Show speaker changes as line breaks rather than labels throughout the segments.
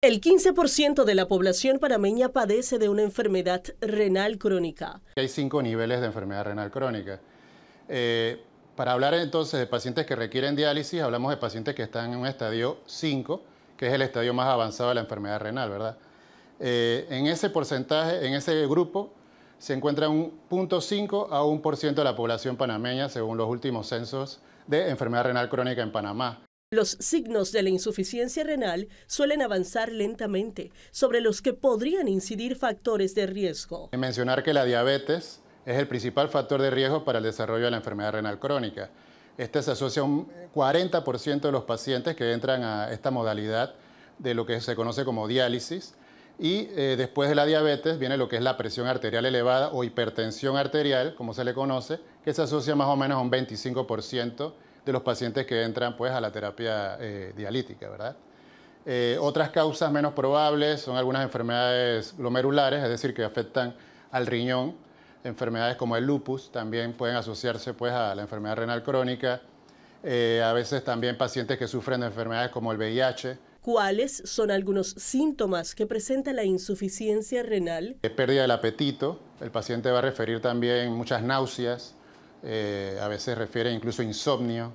El 15% de la población panameña padece de una enfermedad renal crónica.
Hay cinco niveles de enfermedad renal crónica. Eh, para hablar entonces de pacientes que requieren diálisis, hablamos de pacientes que están en un estadio 5, que es el estadio más avanzado de la enfermedad renal, ¿verdad? Eh, en ese porcentaje, en ese grupo, se encuentra un 0.5 a un 1% de la población panameña, según los últimos censos de enfermedad renal crónica en Panamá.
Los signos de la insuficiencia renal suelen avanzar lentamente, sobre los que podrían incidir factores de riesgo.
Mencionar que la diabetes es el principal factor de riesgo para el desarrollo de la enfermedad renal crónica. Este se asocia a un 40% de los pacientes que entran a esta modalidad de lo que se conoce como diálisis. Y eh, después de la diabetes viene lo que es la presión arterial elevada o hipertensión arterial, como se le conoce, que se asocia más o menos a un 25% de los pacientes que entran pues, a la terapia eh, dialítica, ¿verdad? Eh, otras causas menos probables son algunas enfermedades glomerulares, es decir, que afectan al riñón. Enfermedades como el lupus también pueden asociarse pues, a la enfermedad renal crónica. Eh, a veces también pacientes que sufren de enfermedades como el VIH.
¿Cuáles son algunos síntomas que presenta la insuficiencia renal?
pérdida del apetito. El paciente va a referir también muchas náuseas, eh, a veces refiere incluso insomnio.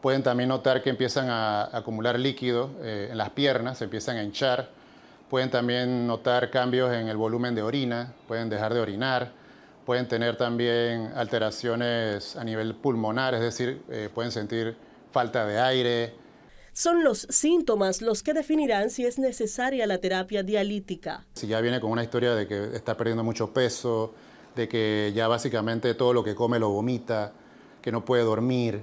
Pueden también notar que empiezan a acumular líquido eh, en las piernas, se empiezan a hinchar. Pueden también notar cambios en el volumen de orina, pueden dejar de orinar. Pueden tener también alteraciones a nivel pulmonar, es decir, eh, pueden sentir falta de aire.
Son los síntomas los que definirán si es necesaria la terapia dialítica.
Si ya viene con una historia de que está perdiendo mucho peso, de que ya básicamente todo lo que come lo vomita, que no puede dormir,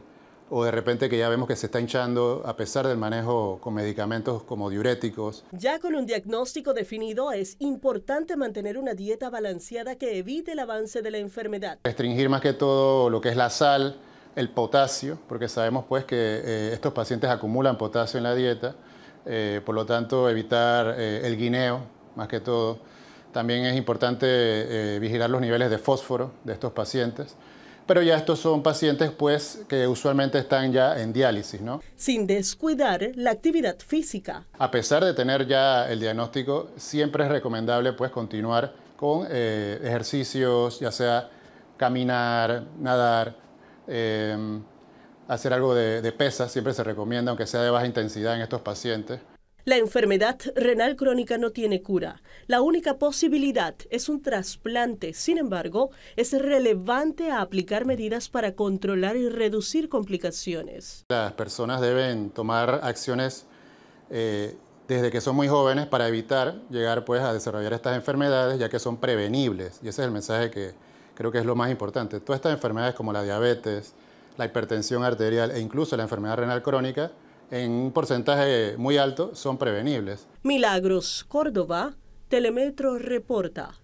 o de repente que ya vemos que se está hinchando a pesar del manejo con medicamentos como diuréticos.
Ya con un diagnóstico definido es importante mantener una dieta balanceada que evite el avance de la enfermedad.
Restringir más que todo lo que es la sal, el potasio, porque sabemos pues que eh, estos pacientes acumulan potasio en la dieta, eh, por lo tanto evitar eh, el guineo más que todo. También es importante eh, vigilar los niveles de fósforo de estos pacientes. Pero ya estos son pacientes pues que usualmente están ya en diálisis,
Sin descuidar la actividad física.
A pesar de tener ya el diagnóstico, siempre es recomendable pues continuar con eh, ejercicios, ya sea caminar, nadar, em, hacer algo de, de pesas, siempre se recomienda, aunque sea de baja intensidad en estos pacientes.
La enfermedad renal crónica no tiene cura. La única posibilidad es un trasplante. Sin embargo, es relevante aplicar medidas para controlar y reducir complicaciones.
Las personas deben tomar acciones eh, desde que son muy jóvenes para evitar llegar pues, a desarrollar estas enfermedades, ya que son prevenibles. Y ese es el mensaje que creo que es lo más importante. Todas estas enfermedades como la diabetes, la hipertensión arterial e incluso la enfermedad renal crónica, en un porcentaje muy alto son prevenibles.
Milagros Córdoba, Telemetro reporta.